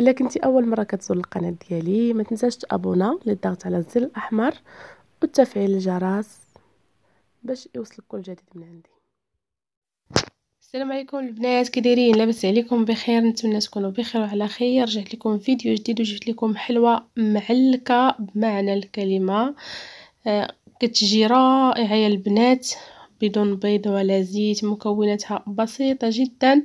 الا كنتي اول مره كتزور القناه ديالي ما تنساش تابونا للضغط على الزر الاحمر وتفعيل الجرس باش يوصلك كل جديد من عندي السلام عليكم البنات كي دايرين لاباس عليكم بخير نتمنى تكونوا بخير وعلى خير رجعت لكم فيديو جديد وجبت لكم حلوه معلكه بمعنى الكلمه آه كتجي رائعه يا البنات بدون بيض ولا زيت مكوناتها بسيطه جدا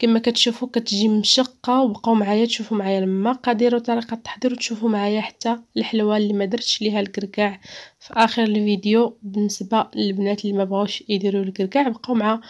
كما كتشوفوا كتجي مشقه وبقاو معايا تشوفوا معايا المقادير وطريقه التحضير وتشوفوا معايا حتى الحلوه اللي ما درتش ليها الكركاع في اخر الفيديو بالنسبه للبنات اللي ما بغاوش يديروا الكركاع بقاو مع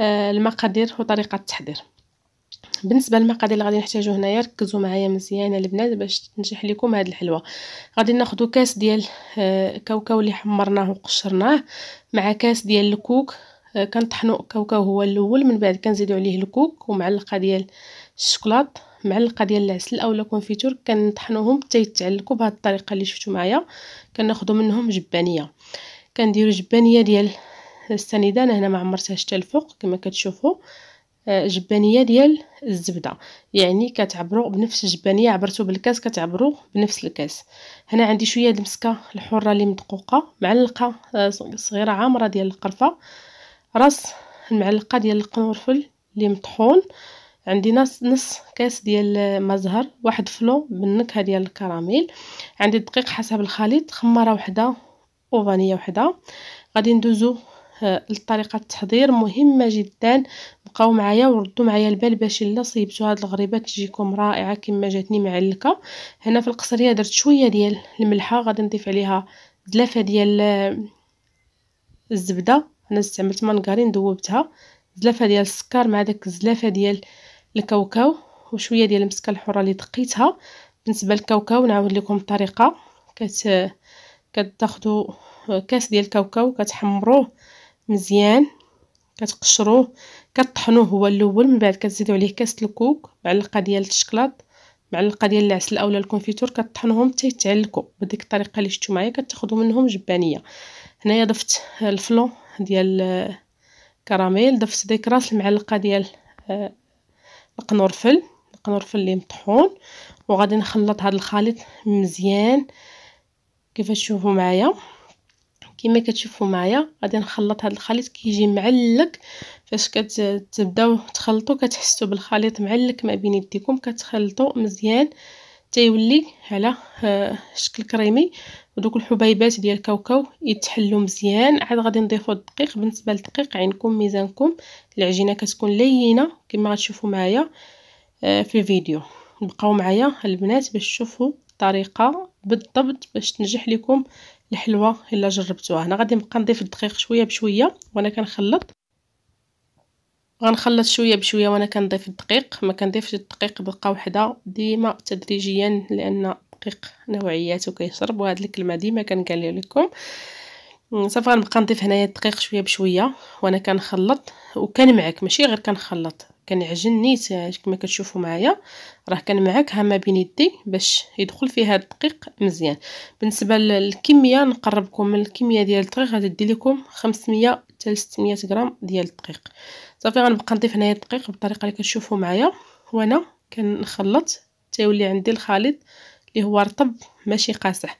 آه، المقادير وطريقه التحضير بالنسبه للمقادير اللي غادي نحتاجو هنايا ركزوا معايا مزيان البنات باش تنجح لكم هاد الحلوه غادي ناخدو كاس ديال آه، كاوكاو اللي حمرناه وقشرناه مع كاس ديال الكوك آه، كنطحنو كاوكاو هو الاول من بعد كنزيدو عليه الكوك ومعلقه ديال الشكلاط معلقه ديال العسل اولا كونفيتور كنطحنوهم حتى يتعلقوا بهذه الطريقه اللي شفتوا معايا كناخذوا منهم جبانيه كنديروا جبانيه ديال السنيده انا هنا ما عمرتهاش حتى الفوق كما كتشوفوا آه، جبانيه ديال الزبده يعني كتعبروا بنفس الجبانيه عبرتو بالكاس كتعبروا بنفس الكاس هنا عندي شويه المسكه الحره اللي مدقوقه معلقه آه، صغيره عامره ديال القرفه راس المعلقه ديال القرنفل اللي مطحون عندي نص نص كاس ديال ما زهر واحد فلو بالنكهه ديال الكراميل عندي الدقيق حسب الخليط خماره وحده وفانيا وحده غادي ندوزو الطريقة آه، التحضير مهمه جدا بقاو معايا وردوا معايا البال باش الا صيبتوا هاد الغريبه تجيكم رائعه كما جاتني معلكه هنا في القصريه درت شويه ديال الملحه غادي نضيف عليها دلافه ديال آه، الزبده انا استعملت مانغارين ذوبتها زلافه ديال السكر مع داك الزلافه ديال الكاوكاو وشويه ديال المسكه الحره اللي دقيتها بالنسبه للكاوكاو نعاود لكم الطريقه كت كتاخذوا كاس ديال الكاوكاو كتحمروه مزيان كتقشروه كطحنوه هو الاول من بعد كتزيدوا عليه كاس الكوك معلقه ديال الشكلاط معلقه ديال العسل اولا الكونفيتور كطحنوهم حتى يتعلقوا بديك الطريقه اللي شفتوا معايا كتاخذوا منهم جبانيه هنايا ضفت الفلون ديال كراميل ضفت ديك راس المعلقه ديال آه، القنرفل القنرفل اللي مطحون وغادي نخلط هذا الخليط مزيان كيف تشوفوا معايا كما كتشوفوا معايا غادي نخلط هذا الخليط كيجي معلق فاش كتبداو تخلطوا كتحسوا بالخليط معلق ما بين يديكم كتخلطوا مزيان آه تيولي على آه، شكل كريمي ودوك الحبيبات ديال الكاوكاو يتحلوا مزيان عاد غادي نضيفوا الدقيق بالنسبه للدقيق عينكم ميزانكم العجينه كتكون لينه كما غتشوفوا معايا آه، في الفيديو بقاو معايا البنات باش تشوفوا الطريقه بالضبط باش تنجح لكم الحلوه الا جربتوها انا غادي نبقى نضيف الدقيق شويه بشويه وانا كنخلط غنخلط شويه بشويه وانا كنضيف الدقيق ما كنضيفش الدقيق بقى وحده ديما تدريجيا لان الدقيق نوعياته كيشرب وهاد الكلمه ديما كنقال لكم صافي غنبقى نضيف هنايا الدقيق شويه بشويه وانا كنخلط وكنمعك ماشي غير كنخلط كنعجن نيت كما كتشوفوا معايا راه ها ما بين يدي باش يدخل فيها الدقيق مزيان بالنسبه للكميه نقربكم من الكميه ديال الدقيق غادي لكم 500 حتى 600 غرام ديال الدقيق صافي غنبقى نضيف هنايا الدقيق بالطريقه اللي كتشوفوا معايا وانا كنخلط حتى يولي عندي الخليط اللي هو رطب ماشي قاصح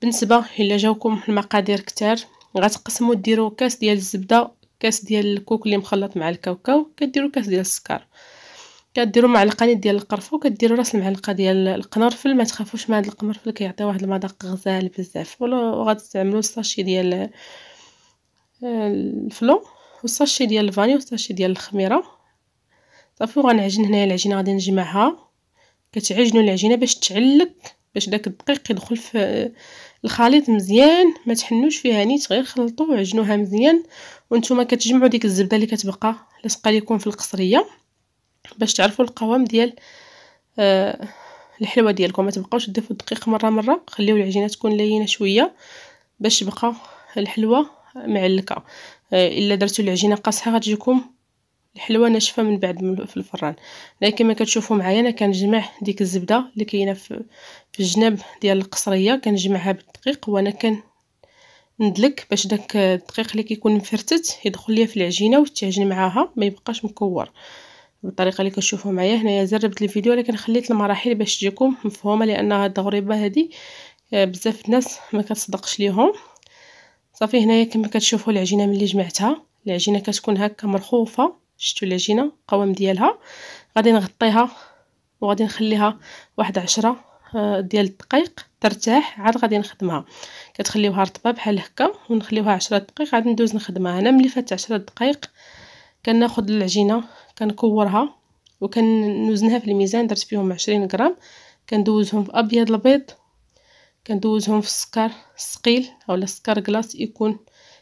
بالنسبه الا جاوكم المقادير كتار غتقسموا ديروا كاس ديال الزبده كاس ديال الكوك اللي مخلط مع الكاوكاو كديروا كاس ديال السكر كديروا معلقتين ديال القرفه وكديروا راس المعلقه ديال القنرفل ما تخافوش من هذا القنرفل كيعطي واحد المذاق غزال بزاف وغتستعملوا الساشي ديال الفلو والساشي ديال الفاني والساشي ديال الخميره صافي وغنعجن هنايا العجينه غادي نجمعها كتعجنوا العجينه باش تعلق باش داك الدقيق يدخل في آه، الخليط مزيان ما تحنوش فيها نيت غير خلطوا وعجنوها مزيان وانتم كتجمعوا ديك الزبده اللي كتبقى لاصقه لكم في القصريه باش تعرفوا القوام ديال آه الحلوه ديالكم ما تبقاوش تضيفوا الدقيق مره مره خليو العجينه تكون لينه شويه باش تبقى الحلوه معلكه آه، الا درتو العجينه قاصحه غتجيكم الحلوه ناشفه من بعد في الفران لكن كما كتشوفوا معايا انا كنجمع ديك الزبده اللي كاينه في, في الجناب ديال القصريه كنجمعها بالدقيق وانا كن ندلك باش داك الدقيق اللي كيكون مفرتت يدخل ليا في العجينه ويتعجن معاها ما يبقاش مكور بالطريقه اللي كتشوفوا معايا هنايا زربت الفيديو لكن خليت المراحل باش تجيكم مفهومه لان هاد التغريبه هذه آه، بزاف الناس ما كتصدقش ليهم صافي هنايا كما كتشوفوا العجينه ملي جمعتها العجينه كتكون هكا مرخوفه شفتوا العجينه القوام ديالها غادي نغطيها وغادي نخليها واحد عشرة آه، ديال الدقائق ترتاح عاد غادي نخدمها كتخليوها رطبه بحال هكا ونخليوها عشرة دقائق عاد ندوز نخدمها انا ملي فات عشرة دقائق كناخد العجينه كنكورها وكنوزنها في الميزان درت فيهم عشرين غرام كندوزهم في ابيض البيض كندوزهم في السكر ثقيل اولا السكر كلاص يكون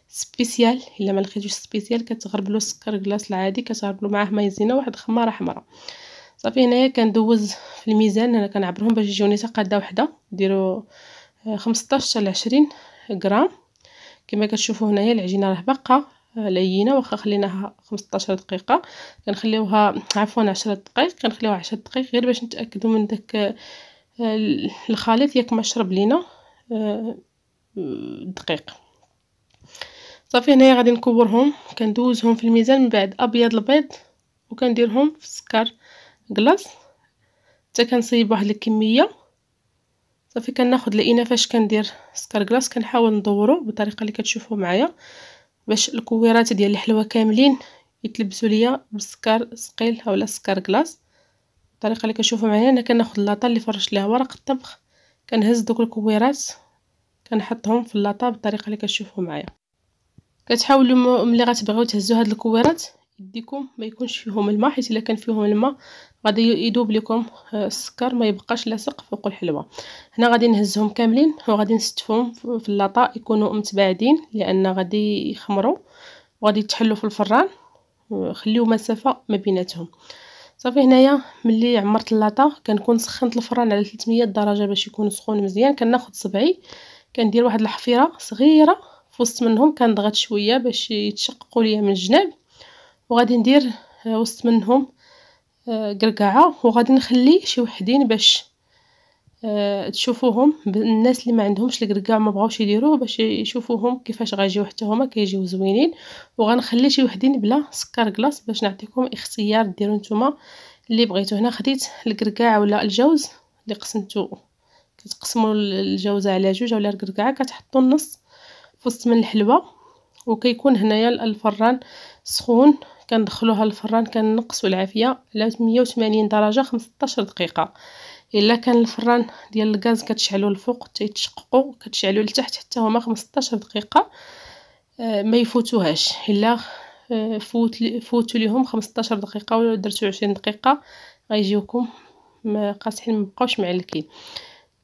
سبيسيال الا ما لقيتوش سبيسيال كتغربلو السكر كلاص العادي كتغربلو معاه مايزينا واحد الخماره حمراء صافي هنايا كندوز في الميزان انا كنعبرهم باش يجيوني تقاده وحده ديروا 15 حتى 20 غرام كما كتشوفوا هنايا العجينه راه باقا آه، لينه واخا خليناها 15 دقيقه كنخليوها عفوا 10 دقائق كنخليوها 10 دقائق غير باش نتاكدوا من داك آه، الخليط ياكما شرب لينا الدقيق آه، صافي هنايا غادي نكورهم كندوزهم في الميزان من بعد ابيض البيض وكنديرهم في السكر كلاص حتى كنصيب واحد الكميه صافي كناخذ الاناء فاش كندير سكر كلاص كنحاول ندورو بالطريقه اللي كتشوفوا معايا باش الكويرات ديال الحلوه كاملين يتلبسوا ليا بالسكر ثقيل اولا سكر كلاص الطريقه اللي كنشوفوا معايا انا كناخذ اللاطه اللي فرشت ليها ورق الطبخ كنهز دوك الكويرات كنحطهم في اللاطه بالطريقه اللي كتشوفوا معايا كتحاولوا ملي غتبغيو تهزوا هاد الكويرات يديكم ما يكونش فيهم الماء حيت الا كان فيهم الماء غادي يدوب لكم السكر ما يبقاش لاصق فوق الحلوى هنا غادي نهزهم كاملين وغادي نستفهم في اللاطه يكونوا متباعدين لان غادي يخمروا وغادي يتحلوا في الفران خليو مسافه ما بيناتهم صافي هنايا ملي عمرت اللاطه كنكون سخنت الفران على 300 درجه باش يكون سخون مزيان كناخذ صبعي كندير واحد الحفيره صغيره في وسط منهم كنضغط شويه باش يتشققوا ليا من الجناب وغادي ندير آه، وسط منهم آه، قرقعه وغادي نخلي شي وحدين باش آه، تشوفوهم الناس اللي ما عندهمش الكركاع ما بغاوش يديروه باش يشوفوهم كيفاش غيجيو حتى هما كيجيو زوينين، وغنخلي شي وحدين بلا سكر كلاص باش نعطيكم اختيار ديرو نتوما اللي بغيتو، هنا خديت الكركاع ولا الجوز اللي قسمتو كتقسمو الجوزة على جوج ولا الكركاع كتحطو النص فوسط من الحلوة، وكيكون هنايا الفران سخون كندخلوها الفران كنقصو العافية على مية وتمانين درجة 15 دقيقة. الا كان الفران ديال الغاز كتشعلو الفوق حتى تيتشققو كتشعلو لتحت حتى هما 15 دقيقه آه، ما يفوتوهاش الا آه، فوت فوتوا ليهم 15 دقيقه ولا درتو 20 دقيقه غيجيوكم قاصحين ما بقاوش معلكين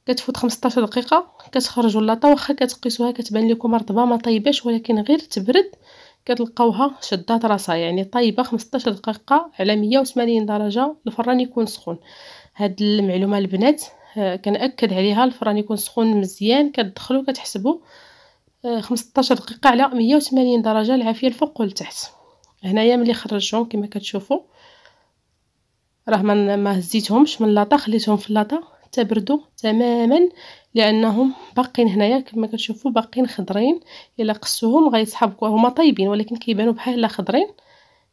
كتفوت 15 دقيقه كتخرجوا اللاطه واخا كتقيسوها كتبان لكم رطبه ما طيباش ولكن غير تبرد كتلقاوها شدات راسها يعني طايبه 15 دقيقه على 180 درجه الفران يكون سخون هاد المعلومه البنات آه، كنأكد عليها الفران يكون سخون مزيان كتدخلو كتحسبو 15 آه، دقيقه على 180 درجه العافيه الفوق والتحت هنايا ملي خرجتهم كما كتشوفوا راه ما هزيتهمش من لاطا خليتهم في لاطا تبردوا تماما لانهم باقين هنايا كما كتشوفوا باقين خضرين الا قصوهم غيسحبوا هما طيبين ولكن كيبانوا بحال خضرين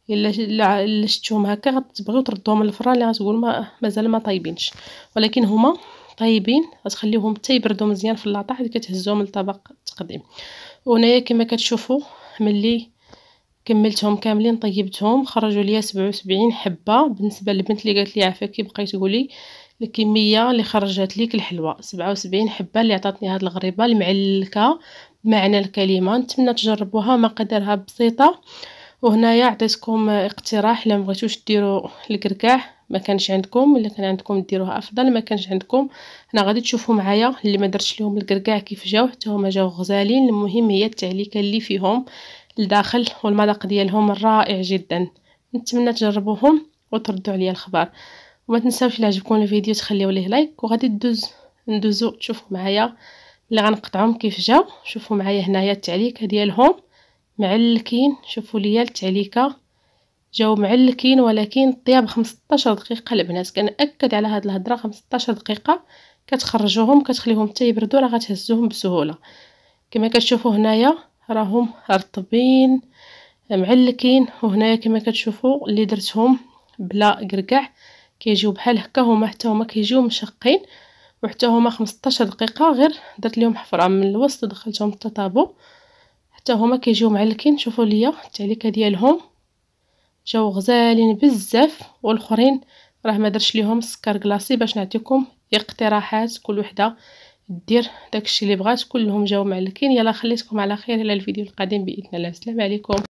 الا الا شفتوهم هكا غتبغيو تردوهم للفران اللي غتقول ما مازال ما طايبينش ولكن هما طايبين غتخليوهم حتى يبردوا مزيان في اللاطه حيت كتهزوهم لطبق التقديم وهنايا كما كتشوفوا ملي كملتهم كاملين طيبتهم خرجوا ليا 77 حبه بالنسبه للبنت اللي قالت لي عافاكي بقيت تقولي الكميه اللي خرجت ليك الحلوه 77 حبه اللي عطاتني هاد الغريبه المعلكه بمعنى الكلمه نتمنى تجربوها مقاديرها بسيطه وهنايا عطيتكم اقتراح الا بغيتوش ديروا الكركاح ما كانش عندكم الا كان عندكم ديروها افضل ما كانش عندكم هنا غادي تشوفوا معايا اللي ما درتش لهم الكركاع كيف جاو حتى هما جاو غزالين المهم هي التعليكه اللي فيهم الداخل والمذاق ديالهم رائع جدا نتمنى تجربوهم وتردوا عليا الخبر وما تنساوش الا عجبكم الفيديو تخليو ليه لايك وغادي ندوز ندوزو تشوفوا معايا اللي غنقطعهم كيف جاو شوفوا معايا هنايا التعليكه ديالهم معلكين شوفوا ليا التعليكه جاو معلكين ولكن طياب 15 دقيقه البنات كنأكد على هاد الهضره 15 دقيقه كتخرجوهم كتخليهم حتى يبردوا راه غتهزوهم بسهوله كما كتشوفوا هنايا راهم رطبين معلكين وهنايا كما كتشوفوا اللي درتهم بلا قرقع كيجيو بحال هكا هما حتى هما كيجيو مشقين وحتى هما 15 دقيقه غير درت لهم حفره من الوسط دخلتهم التطابو حتى هما كيجيو معلكين شوفوا ليا التعليكه ديالهم جاو غزالين بزاف والاخرين راه ما درش ليهم السكر كلاصي باش نعطيكم اقتراحات كل وحده دير داكشي اللي بغات كلهم جاو معلكين يلا خليتكم على خير الى الفيديو القادم باذن الله السلام عليكم